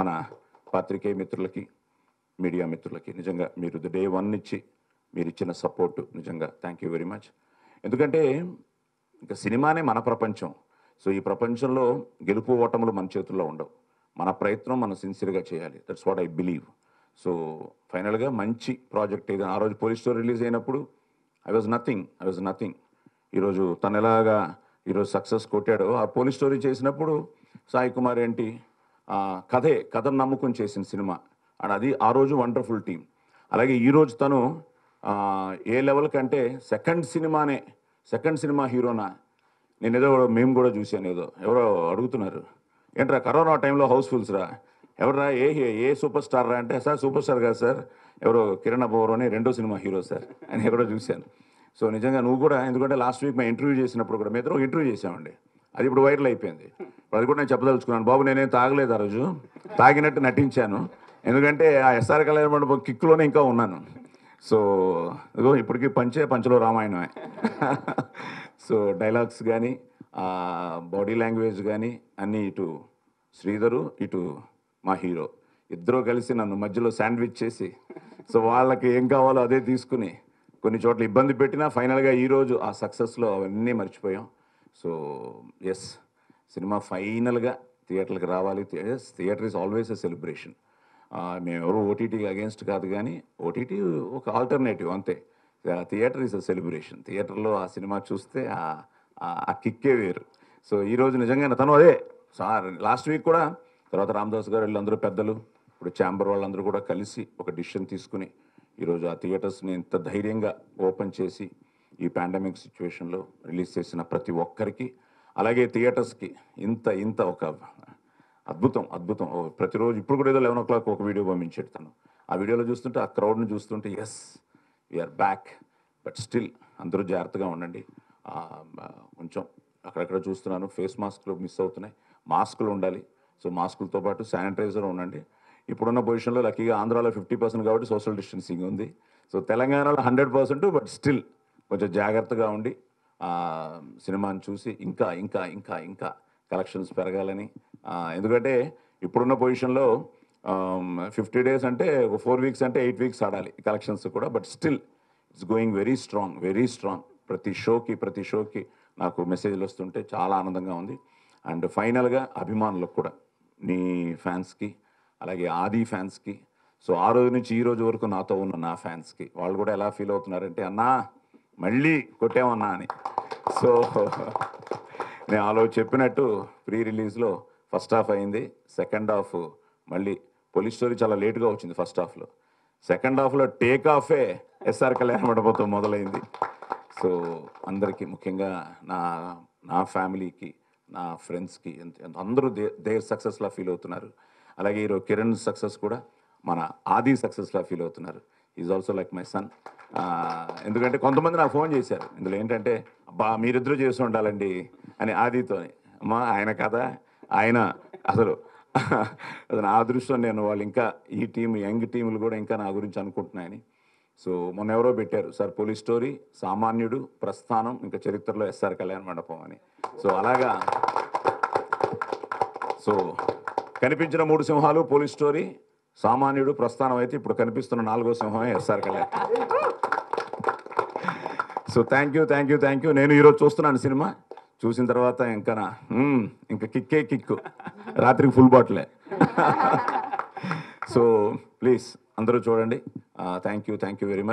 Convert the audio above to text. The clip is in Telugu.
మన పాత్రికేయ మిత్రులకి మీడియా మిత్రులకి నిజంగా మీరు ద డే వన్ ఇచ్చి మీరు ఇచ్చిన సపోర్ట్ నిజంగా థ్యాంక్ యూ వెరీ మచ్ ఎందుకంటే ఇంకా సినిమానే మన ప్రపంచం సో ఈ ప్రపంచంలో గెలుపు ఓటములు మన చేతుల్లో ఉండవు మన ప్రయత్నం మనం సిన్సియర్గా చేయాలి that's what I believe so ఫైనల్గా మంచి ప్రాజెక్ట్ ఏదైనా ఆ రోజు పోలీస్ స్టోరీ రిలీజ్ అయినప్పుడు I was nothing I was nothing ఈరోజు తను ఎలాగా ఈరోజు సక్సెస్ కొట్టాడో ఆ పోలీస్ స్టోరీ చేసినప్పుడు సాయి కుమార్ ఏంటి కథే కథను నమ్మకం చేసిన సినిమా అండ్ అది ఆ రోజు వండర్ఫుల్ టీం అలాగే ఈరోజు తను ఏ లెవెల్ కంటే సెకండ్ సినిమానే సెకండ్ సినిమా హీరోనా నేను ఏదో మేము కూడా చూశాను ఏదో ఎవరో అడుగుతున్నారు ఏంట్రా కరోనా టైంలో హౌస్ఫుల్స్ రా ఎవరా ఏ ఏ సూపర్ స్టార్ రా అంటే సార్ సూపర్ స్టార్ కాదు సార్ ఎవరో కిరణ్ అబ్బవరు అని రెండో సినిమా హీరో సార్ అని ఎక్కడో చూశాను సో నిజంగా నువ్వు కూడా ఎందుకంటే లాస్ట్ వీక్ మేము ఇంటర్వ్యూ చేసినప్పుడు కూడా మేము ఇద్దరు ఇంటర్వ్యూ చేసామండి అది ఇప్పుడు వైరల్ అయిపోయింది అది కూడా నేను చెప్పదలుచుకున్నాను బాబు నేనేం తాగలేదు ఆ రోజు తాగినట్టు నటించాను ఎందుకంటే ఆ ఎస్ఆర్ కళ్యాణ మండపం కిక్లోనే ఇంకా ఉన్నాను సో ఇప్పటికీ పంచే పంచలో రామాయణమే సో డైలాగ్స్ కానీ బాడీ లాంగ్వేజ్ కానీ అన్నీ ఇటు శ్రీధరు ఇటు మా హీరో ఇద్దరు కలిసి నన్ను మధ్యలో శాండ్విచ్ చేసి సో వాళ్ళకి ఏం కావాలో అదే తీసుకుని కొన్ని చోట్ల ఇబ్బంది పెట్టినా ఫైనల్గా ఈరోజు ఆ సక్సెస్లో అవన్నీ మర్చిపోయాం సో ఎస్ సినిమా ఫైనల్గా థియేటర్కి రావాలి yes theatre is always a celebration మేము ఎవరు ఓటీటీకి అగేన్స్ట్ కాదు కానీ ఓటీటీ ఒక ఆల్టర్నేటివ్ అంతే థియేటర్ ఈజ్ అ సెలబ్రేషన్ థియేటర్లో ఆ సినిమా చూస్తే ఆ కిక్కే వేరు సో ఈరోజు నిజంగా తను అదే సార్ లాస్ట్ వీక్ కూడా తర్వాత రామదాస్ గారు వీళ్ళందరూ పెద్దలు ఇప్పుడు ఛాంబర్ వాళ్ళందరూ కూడా కలిసి ఒక డిసిషన్ తీసుకుని ఈరోజు ఆ థియేటర్స్ని ఇంత ధైర్యంగా ఓపెన్ చేసి ఈ పాండమిక్ సిచ్యువేషన్లో రిలీజ్ చేసిన ప్రతి ఒక్కరికి అలాగే థియేటర్స్కి ఇంత ఇంత ఒక అద్భుతం అద్భుతం ప్రతిరోజు ఇప్పుడు కూడా ఏదో లెవెన్ ఓ క్లాక్ ఒక వీడియో పంపించాడు తను ఆ వీడియోలో చూస్తుంటే ఆ క్రౌడ్ని చూస్తుంటే yes we're back but still అందరూ జాగ్రత్తగా ఉండండి కొంచెం అక్కడక్కడ చూస్తున్నాను ఫేస్ మాస్క్లు మిస్ అవుతున్నాయి మాస్కులు ఉండాలి సో మాస్కులతో పాటు శానిటైజర్ ఉండండి ఇప్పుడున్న పొజిషన్లో లక్కీగా ఆంధ్రాలో ఫిఫ్టీ పర్సెంట్ కాబట్టి సోషల్ డిస్టెన్సింగ్ ఉంది సో తెలంగాణలో హండ్రెడ్ పర్సెంట్ బట్ స్టిల్ కొంచెం జాగ్రత్తగా ఉండి సినిమాని చూసి ఇంకా ఇంకా ఇంకా ఇంకా కలెక్షన్స్ పెరగాలని ఎందుకంటే ఇప్పుడున్న పొజిషన్లో ఫిఫ్టీ డేస్ అంటే ఒక ఫోర్ వీక్స్ అంటే ఎయిట్ వీక్స్ ఆడాలి కలెక్షన్స్ కూడా but still it's going very strong very strong ప్రతి షోకి ప్రతి షోకి నాకు మెసేజ్లు వస్తుంటే చాలా ఆనందంగా ఉంది అండ్ ఫైనల్గా అభిమానులకు కూడా నీ ఫ్యాన్స్కి అలాగే ఆది ఫ్యాన్స్కి సో ఆ రోజు నుంచి ఈ రోజు వరకు నాతో ఉన్న నా ఫ్యాన్స్కి వాళ్ళు కూడా ఎలా ఫీల్ అవుతున్నారంటే అన్నా మళ్ళీ కొట్టామన్నా అని సో నేను ఆలో చెప్పినట్టు ప్రీ రిలీజ్లో ఫస్ట్ హాఫ్ అయింది సెకండ్ హాఫ్ మళ్ళీ పోలీస్ స్టోరీ చాలా లేట్గా వచ్చింది ఫస్ట్ హాఫ్లో సెకండ్ హాఫ్లో టేక్ ఆఫే ఎస్ఆర్ కళ్యాణ్ మండపంతో మొదలైంది సో అందరికీ ముఖ్యంగా నా నా ఫ్యామిలీకి నా ఫ్రెండ్స్కి ఎంత అందరూ దే సక్సెస్లా ఫీల్ అవుతున్నారు అలాగే ఈరోజు కిరణ్ సక్సెస్ కూడా మన ఆది సక్సెస్లా ఫీల్ అవుతున్నారు is also like my son ఎందుకంటే కొంతమంది నాకు ఫోన్ చేశారు ఇందులో ఏంటంటే బా మీరిద్దరూ చేసి ఉండాలండి అని ఆదితో అమ్మా ఆయన కథ ఆయన అసలు అతను ఆ దృష్టిలో నేను వాళ్ళు ఇంకా ఈ టీం యంగ్ టీంలు కూడా ఇంకా నా గురించి అనుకుంటున్నాయని సో మొన్న ఎవరో పెట్టారు సార్ పోలీస్ స్టోరీ సామాన్యుడు ప్రస్థానం ఇంకా చరిత్రలో ఎస్ఆర్ కళ్యాణ మండపం అని సో అలాగా సో కనిపించిన మూడు సింహాలు పోలీస్ స్టోరీ సామాన్యుడు ప్రస్థానం అయితే ఇప్పుడు కనిపిస్తున్న నాలుగో సింహమే SR Kalyan so thank you thank you thank you నేను ఈరోజు చూస్తున్నాను సినిమా చూసిన తర్వాత ఇంకా ఇంకా కిక్కే కిక్ రాత్రికి ఫుల్ బాటిలే సో ప్లీజ్ అందరూ చూడండి thank you thank you very much